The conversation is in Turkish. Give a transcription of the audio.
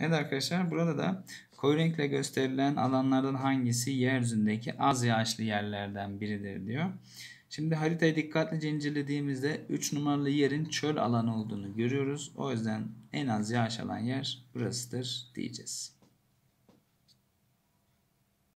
Evet arkadaşlar burada da koyu renkle gösterilen alanlardan hangisi yeryüzündeki az yağışlı yerlerden biridir diyor. Şimdi haritayı dikkatlice incelediğimizde 3 numaralı yerin çöl alanı olduğunu görüyoruz. O yüzden en az yağış alan yer burasıdır diyeceğiz.